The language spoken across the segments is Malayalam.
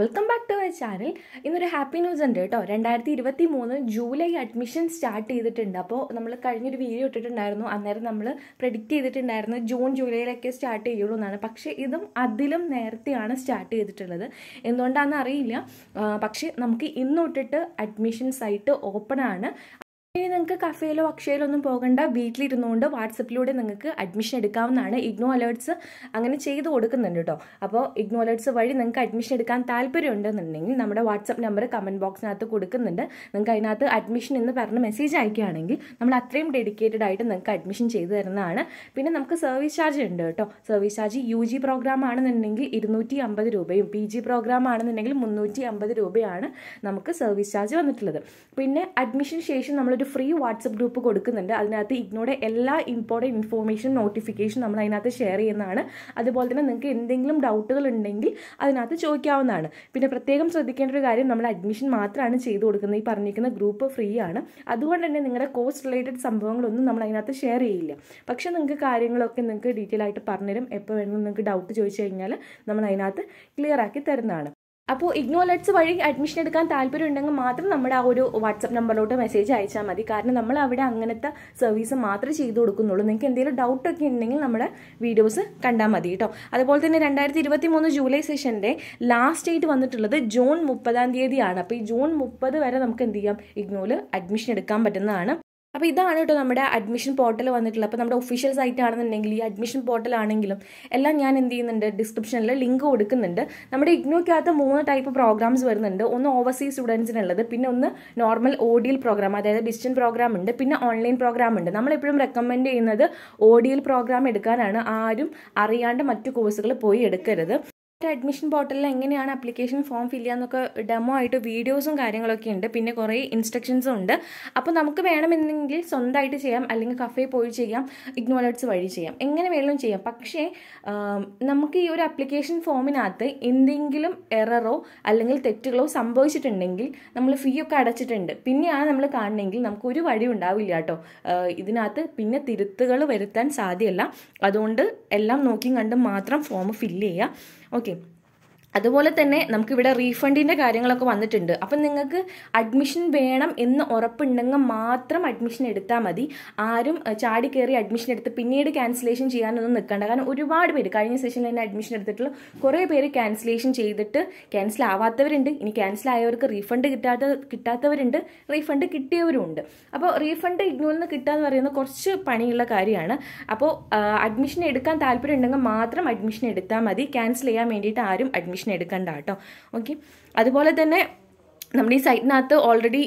welcome back to my channel ഇന്നൊരു ഹാപ്പി ന്യൂസ് ഉണ്ട് കേട്ടോ രണ്ടായിരത്തി ഇരുപത്തി മൂന്ന് ജൂലൈ അഡ്മിഷൻ സ്റ്റാർട്ട് ചെയ്തിട്ടുണ്ട് അപ്പോൾ നമ്മൾ കഴിഞ്ഞൊരു വീഡിയോ ഇട്ടിട്ടുണ്ടായിരുന്നു അന്നേരം നമ്മൾ പ്രെഡിക്റ്റ് ചെയ്തിട്ടുണ്ടായിരുന്നു ജൂൺ ജൂലൈയിലൊക്കെ സ്റ്റാർട്ട് ചെയ്യുള്ളൂ എന്നാണ് പക്ഷേ ഇതും അതിലും നേരത്തെയാണ് സ്റ്റാർട്ട് ചെയ്തിട്ടുള്ളത് എന്തുകൊണ്ടാണെന്ന് അറിയില്ല പക്ഷേ നമുക്ക് ഇന്ന് തൊട്ടിട്ട് അഡ്മിഷൻ സൈറ്റ് ഓപ്പൺ ആണ് ഇനി നിങ്ങൾക്ക് കഫേയിലോ അക്ഷയയിലോ ഒന്നും പോകണ്ട വീട്ടിലിരുന്നുകൊണ്ട് വാട്സപ്പിലൂടെ നിങ്ങൾക്ക് അഡ്മിഷൻ എടുക്കാവുന്നതാണ് ഇഗ്നോ അലേർട്സ് അങ്ങനെ ചെയ്ത് കൊടുക്കുന്നുണ്ട് കേട്ടോ അപ്പോൾ ഇഗ്നോ അലേർട്സ് വഴി നിങ്ങൾക്ക് അഡ്മിഷൻ എടുക്കാൻ താല്പര്യമുണ്ടെന്നുണ്ടെങ്കിൽ നമ്മുടെ വാട്സപ്പ് നമ്പർ കമൻറ്റ് ബോക്സിനകത്ത് കൊടുക്കുന്നുണ്ട് നിങ്ങൾക്ക് അതിനകത്ത് അഡ്മിഷൻ എന്ന് പറഞ്ഞ് മെസ്സേജ് അയക്കുകയാണെങ്കിൽ നമ്മൾ അത്രയും ഡെഡിക്കേറ്റഡ് ആയിട്ട് നിങ്ങൾക്ക് അഡ്മിഷൻ ചെയ്തു തരുന്നതാണ് പിന്നെ നമുക്ക് സർവീസ് ചാർജ് ഉണ്ട് കേട്ടോ service charge U G program ആണെന്നുണ്ടെങ്കിൽ ഇരുന്നൂറ്റി അമ്പത് രൂപയും പി ജി പ്രോഗ്രാം ആണെന്നുണ്ടെങ്കിൽ മുന്നൂറ്റി അമ്പത് രൂപയാണ് നമുക്ക് സർവീസ് ചാർജ് വന്നിട്ടുള്ളത് പിന്നെ അഡ്മിഷൻ ശേഷം നമ്മളൊരു ഒരു ഫ്രീ വാട്സപ്പ് ഗ്രൂപ്പ് കൊടുക്കുന്നുണ്ട് അതിനകത്ത് ഇഗ്നോയുടെ എല്ലാ ഇമ്പോർട്ടൻറ്റ് ഇൻഫോർമേഷൻ നോട്ടിഫിക്കേഷൻ നമ്മൾ അതിനകത്ത് ഷെയർ ചെയ്യുന്നതാണ് അതുപോലെ തന്നെ നിങ്ങൾക്ക് എന്തെങ്കിലും ഡൗട്ടുകൾ ഉണ്ടെങ്കിൽ അതിനകത്ത് ചോദിക്കാവുന്നതാണ് പിന്നെ പ്രത്യേകം ശ്രദ്ധിക്കേണ്ട ഒരു കാര്യം നമ്മൾ അഡ്മിഷൻ മാത്രമാണ് ചെയ്തു കൊടുക്കുന്നത് ഈ പറഞ്ഞിരിക്കുന്ന ഗ്രൂപ്പ് ഫ്രീ ആണ് അതുകൊണ്ട് തന്നെ നിങ്ങളുടെ കോഴ്സ് റിലേറ്റഡ് സംഭവങ്ങളൊന്നും നമ്മൾ അതിനകത്ത് ഷെയർ ചെയ്യില്ല പക്ഷേ നിങ്ങൾക്ക് കാര്യങ്ങളൊക്കെ നിങ്ങൾക്ക് ഡീറ്റെയിൽ ആയിട്ട് പറഞ്ഞുതരും എപ്പോൾ വേണമെങ്കിലും നിങ്ങൾക്ക് ഡൗട്ട് ചോദിച്ചു കഴിഞ്ഞാൽ നമ്മൾ അതിനകത്ത് ക്ലിയർ ആക്കി തരുന്നതാണ് അപ്പോൾ ഇഗ്നോലറ്റ്സ് വഴി അഡ്മിഷൻ എടുക്കാൻ ഉണ്ടെങ്കിൽ മാത്രം നമ്മുടെ ആ ഒരു വാട്സപ്പ് നമ്പറിലോട്ട് മെസ്സേജ് അയച്ചാൽ മതി കാരണം നമ്മൾ അവിടെ അങ്ങനത്തെ സർവീസ് മാത്രമേ ചെയ്തു കൊടുക്കുന്നുള്ളൂ നിങ്ങൾക്ക് എന്തെങ്കിലും ഡൗട്ടൊക്കെ ഉണ്ടെങ്കിൽ നമ്മുടെ വീഡിയോസ് കണ്ടാൽ മതി കേട്ടോ അതുപോലെ തന്നെ രണ്ടായിരത്തി ഇരുപത്തി മൂന്ന് ജൂലൈ സെഷൻ്റെ ലാസ്റ്റ് ഡേറ്റ് വന്നിട്ടുള്ളത് ജൂൺ മുപ്പതാം തീയതിയാണ് അപ്പോൾ ഈ ജൂൺ മുപ്പത് വരെ നമുക്ക് എന്ത് ചെയ്യാം ഇഗ്നോയിൽ അഡ്മിഷൻ എടുക്കാൻ പറ്റുന്നതാണ് അപ്പോൾ ഇതാണ് കേട്ടോ നമ്മുടെ അഡ്മിഷൻ പോർട്ടൽ വന്നിട്ടുള്ളത് അപ്പോൾ നമ്മുടെ ഒഫീഷ്യൽ സൈറ്റ് ആണെന്നുണ്ടെങ്കിൽ ഈ അഡ്മിഷൻ പോർട്ടൽ ആണെങ്കിലും എല്ലാം ഞാൻ എന്ത് ചെയ്യുന്നുണ്ട് ഡിസ്ക്രിപ്ഷനിൽ ലിങ്ക് കൊടുക്കുന്നുണ്ട് നമ്മുടെ ഇഗ്നോയ്ക്കകത്ത് മൂന്ന് ടൈപ്പ് പ്രോഗ്രാംസ് വരുന്നുണ്ട് ഒന്ന് ഓവർസീസ് സ്റ്റുഡൻസിനുള്ളത് പിന്നെ ഒന്ന് നോർമൽ ഓഡിയൽ പ്രോഗ്രാം അതായത് ഡിസ്റ്റൻ പ്രോഗ്രാം ഉണ്ട് പിന്നെ ഓൺലൈൻ പ്രോഗ്രാം ഉണ്ട് നമ്മളെപ്പോഴും റെക്കമെൻഡ് ചെയ്യുന്നത് ഓഡിയൽ പ്രോഗ്രാം എടുക്കാനാണ് ആരും അറിയാണ്ട് മറ്റു കോഴ്സുകൾ പോയി എടുക്കരുത് ഒറ്റ അഡ്മിഷൻ പോർട്ടലിൽ എങ്ങനെയാണ് അപ്ലിക്കേഷൻ ഫോം ഫില്ല് ചെയ്യാന്നൊക്കെ ഡെമോ ആയിട്ട് വീഡിയോസും കാര്യങ്ങളൊക്കെ ഉണ്ട് പിന്നെ കുറേ ഇൻസ്ട്രക്ഷൻസും ഉണ്ട് അപ്പോൾ നമുക്ക് വേണമെന്നെങ്കിൽ സ്വന്തമായിട്ട് ചെയ്യാം അല്ലെങ്കിൽ കഫേ പോയി ചെയ്യാം ഇഗ്നോളേറ്റ്സ് വഴി ചെയ്യാം എങ്ങനെ വേണമെങ്കിലും ചെയ്യാം പക്ഷേ നമുക്ക് ഈ ഒരു അപ്ലിക്കേഷൻ ഫോമിനകത്ത് എന്തെങ്കിലും എററോ അല്ലെങ്കിൽ തെറ്റുകളോ സംഭവിച്ചിട്ടുണ്ടെങ്കിൽ നമ്മൾ ഫീ ഒക്കെ അടച്ചിട്ടുണ്ട് പിന്നെയാണ് നമ്മൾ കാണണമെങ്കിൽ നമുക്ക് ഒരു വഴി ഉണ്ടാവില്ല കേട്ടോ ഇതിനകത്ത് പിന്നെ തിരുത്തുകൾ വരുത്താൻ സാധ്യമല്ല അതുകൊണ്ട് എല്ലാം നോക്കിയും കണ്ടും മാത്രം ഫോം ഫില്ല് ചെയ്യുക Ok, അതുപോലെ തന്നെ നമുക്കിവിടെ റീഫണ്ടിൻ്റെ കാര്യങ്ങളൊക്കെ വന്നിട്ടുണ്ട് അപ്പം നിങ്ങൾക്ക് അഡ്മിഷൻ വേണം എന്ന് ഉറപ്പുണ്ടെങ്കിൽ മാത്രം അഡ്മിഷൻ എടുത്താൽ മതി ആരും ചാടി കയറി അഡ്മിഷൻ എടുത്ത് പിന്നീട് ക്യാൻസലേഷൻ ചെയ്യാനൊന്നും നിൽക്കണ്ട കാരണം ഒരുപാട് പേര് കഴിഞ്ഞ സെഷനിൽ തന്നെ അഡ്മിഷൻ എടുത്തിട്ടുള്ള കുറേ പേര് ക്യാൻസലേഷൻ ചെയ്തിട്ട് ക്യാൻസൽ ആവാത്തവരുണ്ട് ഇനി ക്യാൻസൽ ആയവർക്ക് റീഫണ്ട് കിട്ടാത്ത കിട്ടാത്തവരുണ്ട് റീഫണ്ട് കിട്ടിയവരുണ്ട് അപ്പോൾ റീഫണ്ട് ഇഗ്നോറിൽ നിന്ന് കിട്ടുക എന്ന് പറയുന്നത് കുറച്ച് പണിയുള്ള കാര്യമാണ് അപ്പോൾ അഡ്മിഷൻ എടുക്കാൻ താല്പര്യം ഉണ്ടെങ്കിൽ മാത്രം അഡ്മിഷൻ എടുത്താൽ മതി ക്യാൻസൽ ചെയ്യാൻ വേണ്ടിയിട്ട് ആരും അഡ്മിഷൻ ടെൻഷൻ എടുക്കണ്ട കേട്ടോ ഓക്കെ അതുപോലെ തന്നെ നമ്മുടെ ഈ സൈറ്റിനകത്ത് ഓൾറെഡി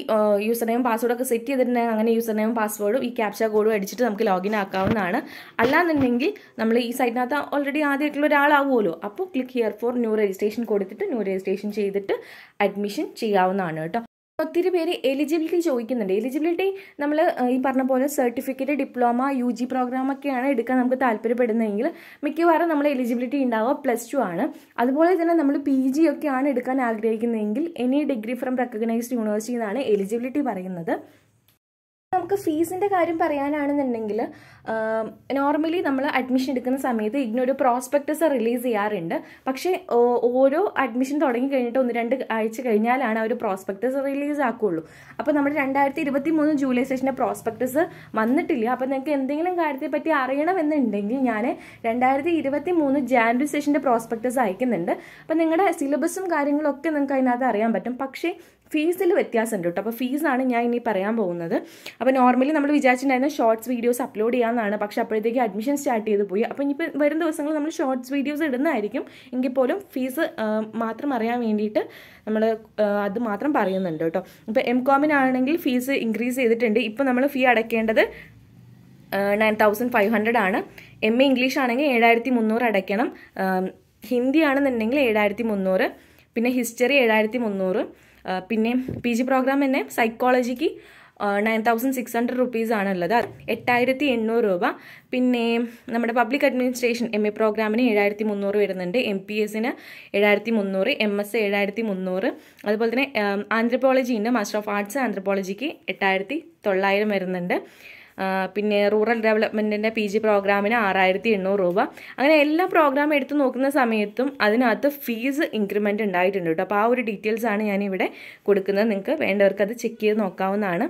യൂസർ നെയിം പാസ്വേഡൊക്കെ സെറ്റ് ചെയ്തിട്ടുണ്ടെങ്കിൽ അങ്ങനെ യൂസർ നെയിം പാസ്വേഡും ഈ ക്യാപ്ച കോഡും അടിച്ചിട്ട് നമുക്ക് ലോഗിൻ ആക്കാവുന്നതാണ് അല്ലാന്നുണ്ടെങ്കിൽ നമ്മൾ ഈ സൈറ്റിനകത്ത് ഓൾറെഡി ആദ്യമായിട്ടുള്ള ഒരാളാവുമല്ലോ അപ്പോൾ click here for new registration കൊടുത്തിട്ട് ന്യൂ രജിസ്ട്രേഷൻ ചെയ്തിട്ട് അഡ്മിഷൻ ചെയ്യാവുന്നതാണ് കേട്ടോ ഒത്തിരി പേര് എലിജിബിലിറ്റി ചോദിക്കുന്നുണ്ട് എലിജിബിലിറ്റി നമ്മൾ ഈ പറഞ്ഞ പോലെ സർട്ടിഫിക്കറ്റ് ഡിപ്ലോമ യു ജി പ്രോഗ്രാമൊക്കെയാണ് എടുക്കാൻ നമുക്ക് താല്പര്യപ്പെടുന്നതെങ്കിൽ മിക്കവാറും നമ്മൾ എലിജിബിലിറ്റി ഉണ്ടാവുക പ്ലസ് ടു ആണ് അതുപോലെ തന്നെ നമ്മൾ പി ജി ഒക്കെയാണ് എടുക്കാൻ ആഗ്രഹിക്കുന്നതെങ്കിൽ any degree from recognised university എന്നാണ് എലിജിബിലിറ്റി പറയുന്നത് നമുക്ക് ഫീസിൻ്റെ കാര്യം പറയാനാണെന്നുണ്ടെങ്കിൽ നോർമലി നമ്മൾ അഡ്മിഷൻ എടുക്കുന്ന സമയത്ത് ഇതിന് പ്രോസ്പെക്ടസ് റിലീസ് ചെയ്യാറുണ്ട് പക്ഷേ ഓരോ അഡ്മിഷൻ തുടങ്ങി കഴിഞ്ഞിട്ട് ഒന്ന് രണ്ട് ആഴ്ച കഴിഞ്ഞാലാണ് ആ ഒരു പ്രോസ്പെക്ടസ് റിലീസ് ആക്കുകയുള്ളൂ അപ്പോൾ നമ്മുടെ രണ്ടായിരത്തി ഇരുപത്തി മൂന്ന് ജൂലൈ സെഷൻ്റെ പ്രോസ്പെക്ടസ് വന്നിട്ടില്ല അപ്പോൾ നിങ്ങൾക്ക് എന്തെങ്കിലും കാര്യത്തെ പറ്റി അറിയണമെന്നുണ്ടെങ്കിൽ ഞാൻ രണ്ടായിരത്തി ഇരുപത്തി മൂന്ന് ജാനുവരി സെഷൻ്റെ പ്രോസ്പെക്ടസ് അയക്കുന്നുണ്ട് അപ്പോൾ നിങ്ങളുടെ സിലബസും കാര്യങ്ങളൊക്കെ നിങ്ങൾക്ക് അതിനകത്ത് അറിയാൻ പറ്റും പക്ഷേ ഫീസിൽ വ്യത്യാസമുണ്ട് കേട്ടോ അപ്പോൾ ഫീസാണ് ഞാൻ ഇനി പറയാൻ പോകുന്നത് അപ്പോൾ നോർമലി നമ്മൾ വിചാരിച്ചിട്ടുണ്ടായിരുന്ന ഷോർട്സ് വീഡിയോസ് അപ്ലോഡ് ചെയ്യാമെന്നാണ് പക്ഷേ അപ്പോഴത്തേക്ക് അഡ്മിഷൻ സ്റ്റാർട്ട് ചെയ്ത് പോയി അപ്പോൾ ഇനിയിപ്പോൾ വരും ദിവസങ്ങളിൽ നമ്മൾ ഷോർട്സ് വീഡിയോസ് ഇടുന്നതായിരിക്കും എങ്കിൽ പോലും ഫീസ് മാത്രം അറിയാൻ വേണ്ടിയിട്ട് നമ്മൾ അത് മാത്രം പറയുന്നുണ്ട് കേട്ടോ ഇപ്പോൾ എം കോമിനാണെങ്കിൽ ഫീസ് ഇൻക്രീസ് ചെയ്തിട്ടുണ്ട് ഇപ്പോൾ നമ്മൾ ഫീ അടയ്ക്കേണ്ടത് നയൻ തൗസൻഡ് ഫൈവ് ഹൺഡ്രഡ് ആണ് എം എ ഇംഗ്ലീഷ് ആണെങ്കിൽ ഏഴായിരത്തി മുന്നൂറ് അടയ്ക്കണം ഹിന്ദി ആണെന്നുണ്ടെങ്കിൽ ഏഴായിരത്തി മുന്നൂറ് പിന്നെ ഹിസ്റ്ററി ഏഴായിരത്തി മുന്നൂറ് പിന്നെ പി ജി പ്രോഗ്രാം തന്നെ സൈക്കോളജിക്ക് nine thousand six hundred rupees ആണുള്ളത് എട്ടായിരത്തി എണ്ണൂറ് രൂപ പിന്നെ നമ്മുടെ പബ്ലിക് അഡ്മിനിസ്ട്രേഷൻ എം എ പ്രോഗ്രാമിന് ഏഴായിരത്തി മുന്നൂറ് വരുന്നുണ്ട് എം പി എസിന് ഏഴായിരത്തി മുന്നൂറ് എം എസ് ഏഴായിരത്തി മുന്നൂറ് അതുപോലെ തന്നെ ആന്ത്രപ്പോളജി ഉണ്ട് മാസ്റ്റർ ഓഫ് ആർട്സ് ആന്ത്രപ്പോളജിക്ക് എട്ടായിരത്തി തൊള്ളായിരം വരുന്നുണ്ട് പിന്നെ റൂറൽ ഡെവലപ്മെൻറ്റിൻ്റെ പി ജി പ്രോഗ്രാമിന് ആറായിരത്തി എണ്ണൂറ് രൂപ അങ്ങനെ എല്ലാ പ്രോഗ്രാം എടുത്തു നോക്കുന്ന സമയത്തും അതിനകത്ത് ഫീസ് ഇൻക്രിമെൻറ്റ് ഉണ്ടായിട്ടുണ്ട് കേട്ടോ അപ്പോൾ ആ ഒരു ഡീറ്റെയിൽസാണ് ഞാനിവിടെ കൊടുക്കുന്നത് നിങ്ങൾക്ക് വേണ്ടവർക്ക് അത് ചെക്ക് ചെയ്ത് നോക്കാവുന്നതാണ്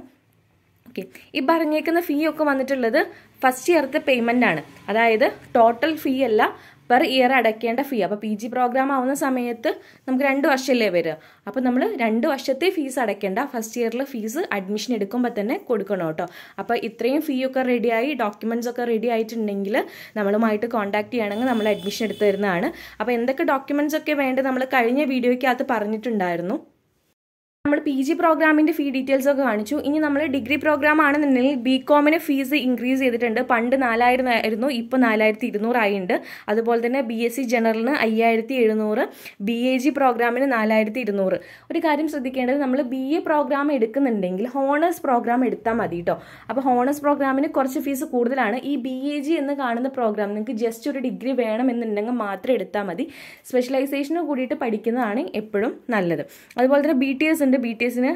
ഓക്കെ ഈ പറഞ്ഞേക്കുന്ന ഫീ ഒക്കെ വന്നിട്ടുള്ളത് ഫസ്റ്റ് ഇയർത്തെ പേയ്മെൻ്റ് ആണ് അതായത് ടോട്ടൽ ഫീ അല്ല പെർ ഇയർ അടയ്ക്കേണ്ട ഫീ അപ്പോൾ പി ജി പ്രോഗ്രാം ആവുന്ന സമയത്ത് നമുക്ക് രണ്ട് വർഷമല്ലേ വരിക അപ്പോൾ നമ്മൾ രണ്ട് വർഷത്തെ ഫീസ് അടയ്ക്കേണ്ട ഫസ്റ്റ് ഇയറിൽ ഫീസ് അഡ്മിഷൻ എടുക്കുമ്പോൾ തന്നെ കൊടുക്കണം കേട്ടോ അപ്പോൾ ഇത്രയും ഫീ ഒക്കെ റെഡിയായി ഡോക്യുമെൻറ്റ്സ് ഒക്കെ റെഡി ആയിട്ടുണ്ടെങ്കിൽ നമ്മളുമായിട്ട് കോൺടാക്ട് ചെയ്യണമെങ്കിൽ നമ്മൾ അഡ്മിഷൻ എടുത്തു തരുന്നതാണ് അപ്പോൾ എന്തൊക്കെ ഡോക്യുമെൻറ്റ്സ് ഒക്കെ വേണ്ടത് നമ്മൾ കഴിഞ്ഞ വീഡിയോയ്ക്കകത്ത് പറഞ്ഞിട്ടുണ്ടായിരുന്നു നമ്മൾ പി ജി പ്രോഗ്രാമിൻ്റെ ഫീ ഡീറ്റെയിൽസ് ഒക്കെ കാണിച്ചു ഇനി നമ്മൾ ഡിഗ്രി പ്രോഗ്രാം ആണെന്നുണ്ടെങ്കിൽ ബി കോമിന് ഫീസ് ഇൻക്രീസ് ചെയ്തിട്ടുണ്ട് പണ്ട് നാലായിരം ആയിരുന്നു ഇപ്പോൾ നാലായിരത്തി ഉണ്ട് അതുപോലെ തന്നെ ബി എസ് സി e ജനറലിന് അയ്യായിരത്തി എഴുന്നൂറ് ബി എ ജി പ്രോഗ്രാമിന് നാലായിരത്തി ഇരുന്നൂറ് ഒരു കാര്യം ശ്രദ്ധിക്കേണ്ടത് നമ്മൾ ബി എ പ്രോഗ്രാം എടുക്കുന്നുണ്ടെങ്കിൽ ഹോണേഴ്സ് പ്രോഗ്രാം എടുത്താൽ മതി കേട്ടോ അപ്പോൾ ഹോണേഴ്സ് പ്രോഗ്രാമിന് കുറച്ച് ഫീസ് കൂടുതലാണ് ഈ ബി എ ജി എന്ന് കാണുന്ന പ്രോഗ്രാം നിങ്ങൾക്ക് ജസ്റ്റ് ഒരു ഡിഗ്രി വേണമെന്നുണ്ടെങ്കിൽ മാത്രം എടുത്താൽ മതി സ്പെഷ്യലൈസേഷന് കൂടിയിട്ട് പഠിക്കുന്നതാണ് എപ്പോഴും നല്ലത് അതുപോലെ തന്നെ ബി ടി എസ് ഉണ്ട് ബി ടി എസിന്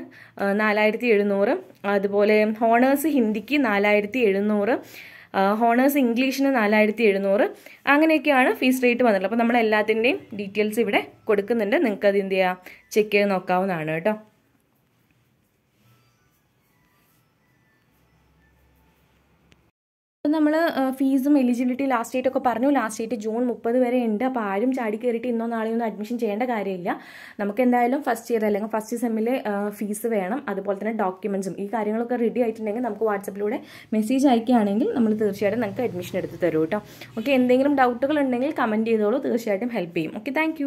നാലായിരത്തി എഴുന്നൂറ് അതുപോലെ ഹോണേഴ്സ് ഹിന്ദിക്ക് നാലായിരത്തി എഴുന്നൂറ് ഹോണേഴ്സ് ഇംഗ്ലീഷിന് നാലായിരത്തി എഴുന്നൂറ് അങ്ങനെയൊക്കെയാണ് ഫീസ് റേറ്റ് വന്നിട്ടുള്ളത് അപ്പോൾ നമ്മൾ എല്ലാത്തിൻ്റെയും ഡീറ്റെയിൽസ് ഇവിടെ കൊടുക്കുന്നുണ്ട് നിങ്ങൾക്ക് അത് എന്ത് ചെയ്യുക ചെക്ക് ചെയ്ത് നോക്കാവുന്നതാണ് കേട്ടോ നമ്മൾ ഫീസും എലിജിബിലിറ്റി ലാസ്റ്റ് ഡേറ്റ് ഒക്കെ പറഞ്ഞു ലാസ്റ്റ് ഡേറ്റ് ജൂൺ മുപ്പത് വരെ ഉണ്ട് അപ്പോൾ ആരും ചാടി കയറിയിട്ട് ഇന്നോ നാളെയോ ഒന്നും അഡ്മിഷൻ ചെയ്യേണ്ട കാര്യമില്ല നമുക്ക് എന്തായാലും ഫസ്റ്റ് ഇയർ അല്ലെങ്കിൽ ഫസ്റ്റ് സെമ്മിലെ ഫീസ് വേണം അതുപോലെ തന്നെ ഡോക്യുമെൻസും ഈ കാര്യങ്ങളൊക്കെ റെഡി ആയിട്ടുണ്ടെങ്കിൽ നമുക്ക് വാട്സപ്പിലൂടെ മെസ്സേജ് അയക്കുകയാണെങ്കിൽ നമ്മൾ തീർച്ചയായിട്ടും നിങ്ങൾക്ക് അഡ്മിഷൻ എടുത്ത് തരും കേട്ടോ ഓക്കെ എന്തെങ്കിലും ഡൗട്ടുകൾ ഉണ്ടെങ്കിൽ കമൻറ്റ് ചെയ്തോളൂ തീർച്ചയായിട്ടും ഹെൽപ്പ് ചെയ്യും ഓക്കെ താങ്ക്